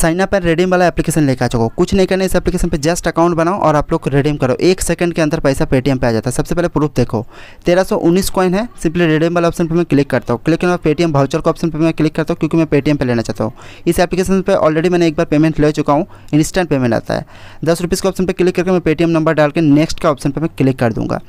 sign up and redeem वाला application लेकर आ चुका कुछ नहीं करना इस एप्लीकेशन पे जस्ट अकाउंट बनाओ और आप लोग रेडीम करो एक सेकंड के अंदर पैसा पेटीएम पे आ जाता है सबसे पहले प्रूफ देखो तेरह सौ उन्नीस कॉइन है सिंपली रेडीम वाला ऑप्शन पर मैं क्लिक करता हूँ क्लिक करना पेटीएम भाउचर का ऑप्शन पर मैं क्लिक करता हूँ क्योंकि मैं पेटीएम पर लेना चाहता हूँ इस एप्लीकेशन पर ऑलरेडी मैंने एक बार पेमेंट ले चुका हूँ इंस्टेंट पेमेंट आता है दस रुपीज़ के ऑप्शन पर क्लिक करके मैं पेटीएम नंबर डाल के नेक्स्ट का ऑप्शन पर मैं क्लिक कर दूँगा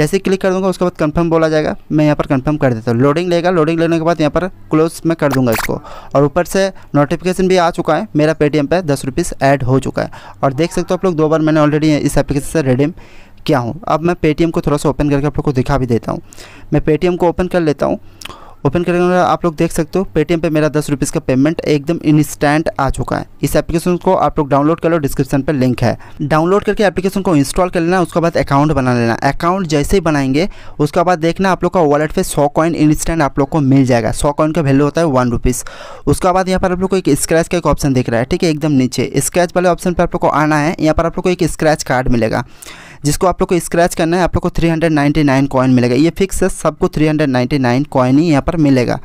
जैसे क्लिक कर दूँगा उसके बाद कन्फर्म बोला जाएगा मैं यहाँ पर कन्फर्म कर देता हूँ लोडिंग लेगा लोडिंग लेने के बाद यहाँ पर क्लोज मैं कर दूँगा इसको और ऊपर से नोटिफिकेशन भी आ चुका है है मेरा पेटीएम पर दस रुपीज़ ऐड हो चुका है और देख सकते हो आप लोग दो बार मैंने ऑलरेडी इस एप्लीकेशन से रिडीम किया हूँ अब मैं पेटीएम को थोड़ा सा ओपन करके आप लोग को दिखा भी देता हूँ मैं पेटीएम को ओपन कर लेता हूँ ओपन करेंगे आप लोग देख सकते हो पेटीएम पे मेरा दस रुपीज़ का पेमेंट एकदम इंस्टेंट आ चुका है इस एप्लीकेशन को आप लोग डाउनलोड कर लो डिस्क्रिप्शन पर लिंक है डाउनलोड करके एप्लीकेशन को इंस्टॉल कर लेना उसके बाद अकाउंट बना लेना अकाउंट जैसे ही बनाएंगे उसके बाद देखना आप लोग का वॉलेट पर सौ कॉइन इंस्टेंट आप लोग को मिल जाएगा सौ कॉइन का वैल्यू होता है वन रुपीज़ उसके बाद यहाँ पर आप लोग को एक स्क्रैच का एक ऑप्शन दिख रहा है ठीक है एकदम नीचे स्क्रैच वाले ऑप्शन पर आप लोग को आना है यहाँ पर आप लोग को एक स्क्रैच कार्ड मिलेगा जिसको आप लोग को स्क्रैच करना है आप लोग को 399 कॉइन मिलेगा ये फिक्स है सबको 399 कॉइन ही यहाँ पर मिलेगा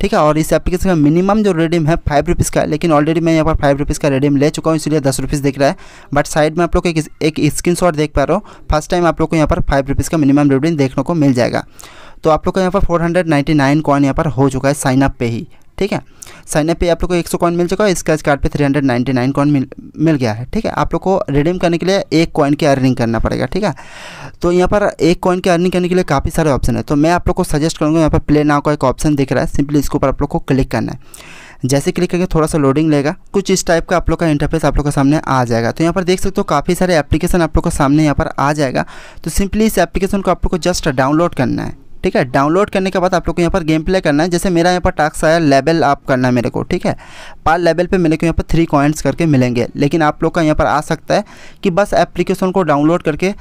ठीक है और इस एप्लीकेशन का मिनिमम जो रेडीम है फाइव रुपीज़ का लेकिन ऑलरेडी मैं यहाँ पर फाइव रुपीज़ का रेडीम ले चुका हूँ इसलिए दस रुपीज़ दिख रहा है बट साइड में आप लोग एक, एक स्क्रीन देख पा रहा हूँ फर्स्ट टाइम आप लोग को यहाँ पर फाइव रुपीज़ का मिनिमम रेडीम देखने को मिल जाएगा तो आप लोग का यहाँ पर 499 कॉइन यहाँ पर हो चुका है साइनअप पे ही ठीक है साइनअप पे आप लोग को एक सौ कॉइन मिल चुका है स्क्रैच कार्ड पे three hundred ninety nine coin मिल मिल गया है ठीक है आप लोग को रिडीम करने के लिए एक कॉइन की अर्निंग करना पड़ेगा ठीक है तो यहाँ पर एक कॉइन की अर्निंग करने के लिए काफ़ी सारे ऑप्शन है तो मैं आप लोग को सजेस्ट करूँगा यहाँ पर प्ले नाव का एक ऑप्शन दिख रहा है सिंपली इसके ऊपर आप लोग को क्लिक करना है जैसे क्लिक करके थोड़ा सा लोडिंग लेगा कुछ इस टाइप का आप लोग का इंटरफेस आप लोग के सामने आ जाएगा तो यहाँ पर देख सकते हो काफ़ी सारे एप्लीकेशन आप लोग के सामने यहाँ पर आ जाएगा तो सिंपली इस एप्लीकेशन को आप लोग को जस्ट डाउनलोड करना है ठीक है डाउनलोड करने के बाद आप लोग को यहाँ पर गेम प्ले करना है जैसे मेरा यहाँ पर टास्क आया लेवल आप करना है मेरे को ठीक है पार लेवल पे मेरे को यहाँ पर थ्री कॉइंट्स करके मिलेंगे लेकिन आप लोग का यहाँ पर आ सकता है कि बस एप्लीकेशन को डाउनलोड करके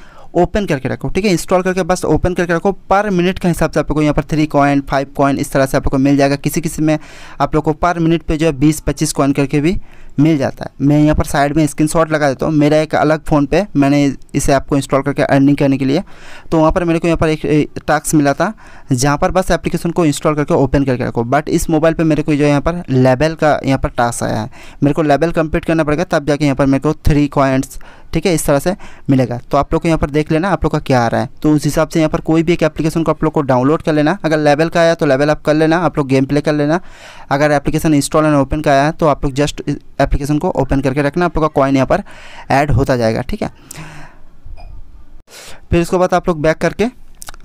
ओपन करके रखो ठीक है इंस्टॉल करके बस ओपन करके रखो पर मिनट के हिसाब से आप लोग को यहाँ पर थ्री कॉइन फाइव कॉइन इस तरह से आप लोग को मिल जाएगा किसी किसी में आप लोग को पर मिनट पे जो है बीस पच्चीस कॉइन करके भी मिल जाता है मैं यहाँ पर साइड में स्क्रीन शॉट लगा देता हूँ मेरा एक अलग फ़ोन पे मैंने इस ऐप को इंस्टॉल करके अर्निंग करने के लिए तो वहाँ पर मेरे को यहाँ पर एक टास्क मिला था जहाँ पर बस एप्लीकेशन को इंस्टॉल करके ओपन करके रखो बट इस मोबाइल पर मेरे को जो यहाँ पर लेवल का यहाँ पर टास्क आया है मेरे को लेवल कम्प्लीट करना पड़ेगा तब जाके यहाँ पर मेरे को थ्री क्वाइंट्स ठीक है इस तरह से मिलेगा तो आप लोग को यहाँ पर देख लेना आप लोग का क्या आ रहा है तो उस हिसाब से यहाँ पर कोई भी एक एप्लीकेशन को आप लोग को डाउनलोड कर लेना अगर लेवल का आया तो लेवल आप कर लेना आप लोग गेम प्ले कर लेना अगर एप्लीकेशन इंस्टॉल एंड ओपन का आया है तो आप लोग जस्ट एप्लीकेशन को ओपन करके रखना आप लोग का कॉइन यहाँ पर ऐड होता जाएगा ठीक है फिर इसके बाद आप लोग बैक करके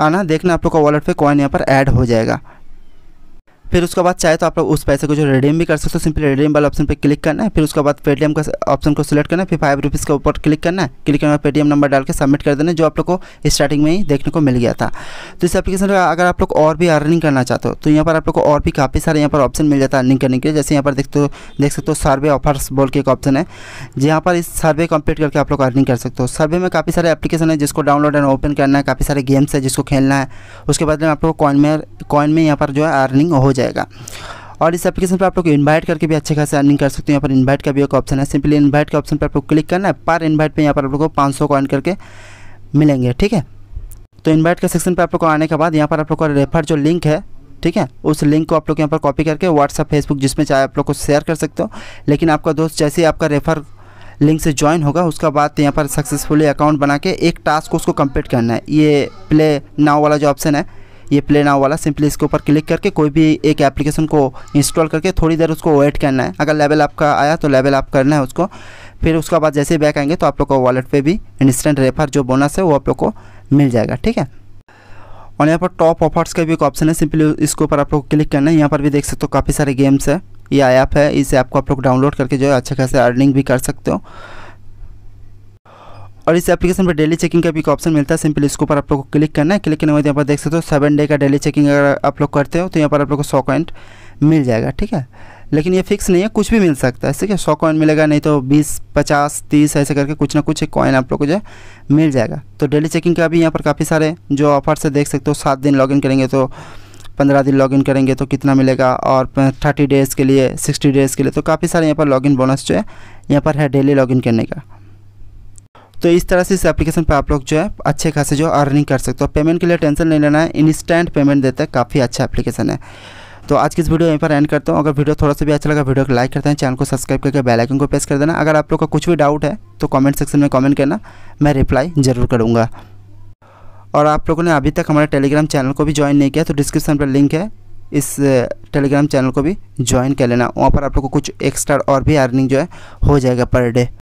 आना देखना आप लोग का वॉलेट पे कॉइन यहाँ पर ऐड हो जाएगा फिर उसके बाद चाहे तो आप लोग उस पैसे को जो रिडीम भी कर सकते हो सिंपली रिडीम वाले ऑप्शन पर क्लिक करना है फिर उसके बाद पेटीएम का ऑप्शन को सिलेक्ट करना है फिर फाइव रुपीज़ के ऊपर क्लिक करना है क्लिक करना पेटीएम नंबर डाल के सबमिट कर देना जो आप लोग को स्टार्टिंग में ही देखने को मिल गया था तो इस एप्लीकेशन का अगर आप लोग और भी अर्निंग करना चाहते हो तो यहाँ पर आप लोग को और भी काफ़ी सारे यहाँ पर ऑप्शन मिल जाता है अर्निंग करने के लिए जैसे यहाँ पर देखते हो देख सकते हो सर्वे ऑफर्स बोल के एक ऑप्शन है जहाँ पर इस सर्वे कम्प्लीट करके आप लोग अर्निंग कर सकते हो सर्वे में काफ़ी सारे एप्लीकेशन है जिसको डाउनलोड एंड ओपन करना है काफ़ी सारे गेम्स है जिसको खेलना है उसके बाद में आप लोग कॉइन में कॉइन में यहाँ पर जो है अर्निंग हो जाएगा और इस एप्लीकेशन पर आप लोग इन्वाइट करके भी अच्छे खासे अर्निंग कर सकते हैं यहाँ पर इन्वाइट का भी एक ऑप्शन है सिंपली इन्वाइट के ऑप्शन पर आप लोग क्लिक करना है पर इन्वाइट पर यहाँ पर आप लोग को पाँच सौ कॉइन करके मिलेंगे ठीक है तो इन्वाइट के सेक्शन पर आप लोग को आने के बाद यहाँ पर आप लोग का रेफर जो लिंक है ठीक है उस लिंक को आप लोग यहाँ पर कॉपी करके व्हाट्सअप फेसबुक जिसमें चाहे आप लोग को शेयर कर सकते हो लेकिन आपका दोस्त जैसे ही आपका रेफर लिंक से ज्वाइन होगा उसका बाद यहाँ पर सक्सेसफुली अकाउंट बना के एक टास्क को उसको कंप्लीट करना है ये प्ले नाव वाला जो ऑप्शन है ये प्ले नाव वाला सिंपली इसके ऊपर क्लिक करके कोई भी एक एप्लीकेशन को इंस्टॉल करके थोड़ी देर उसको वेट करना है अगर लेवल आपका आया तो लेवल आप करना है उसको फिर उसके बाद जैसे ही बैक आएंगे तो आप लोग को वॉलेट पर भी इंस्टेंट रेफर जो बोनस है वो आप लोग को मिल जाएगा ठीक है और यहाँ पर टॉप ऑफर्स का भी एक ऑप्शन है सिंपली इसके ऊपर आप लोग क्लिक करना है यहाँ पर भी देख सकते हो काफ़ी सारे गेम्स है ये ऐप है इस ऐप को आप लोग डाउनलोड करके जो है अच्छे खासे अर्निंग भी कर सकते हो और इस एप्लीकेशन पर डेली चेकिंग का भी एक ऑप्शन मिलता है सिंपल इसके ऊपर आप लोग को क्लिक करना है क्लिक करने के बाद यहाँ पर देख सकते हो सेवन डे का डेली चेकिंग अगर आप लोग करते हो तो यहाँ पर आप लोग को सौ कॉइंट मिल जाएगा ठीक है लेकिन ये फिक्स नहीं है कुछ भी मिल सकता है ठीक है सौ कॉइन मिलेगा नहीं तो बीस पचास तीस ऐसे करके कुछ ना कुछ एक कॉइन आप लोग को जो मिल जाएगा तो डेली चेकिंग का भी यहाँ पर काफ़ी सारे जो ऑफर से देख सकते हो सात दिन लॉगिन करेंगे तो पंद्रह दिन लॉगिन करेंगे तो कितना मिलेगा और थर्टी डेज़ के लिए सिक्सटी डेज़ के लिए तो काफ़ी सारे यहाँ पर लॉगिन बोनस जो है यहाँ पर है डेली लॉगिन करने का तो इस तरह से इस एप्लीकेशन पर आप लोग जो है अच्छे खासे जो अर्निंग कर सकते हो पेमेंट के लिए टेंशन नहीं लेना है इंस्टेंट पेमेंट देते हैं काफ़ी अच्छा एप्लीकेशन है तो आज की इस वीडियो यहीं पर एंड करता हूँ अगर वीडियो थोड़ा सा भी अच्छा लगा वीडियो को लाइक करते हैं चैनल को सब्सक्राइब करके बेल आइकन को प्रेस कर देना अगर आप लोग का कुछ भी डाउट है तो कमेंट सेक्शन में कमेंट करना मैं रिप्लाई जरूर करूँगा और आप लोगों ने अभी तक हमारे टेलीग्राम चैनल को भी ज्वाइन नहीं किया तो डिस्क्रिप्शन पर लिंक है इस टेलीग्राम चैनल को भी ज्वाइन कर लेना वहाँ पर आप लोग को कुछ एक्स्ट्रा और भी अर्निंग जो है हो जाएगा पर डे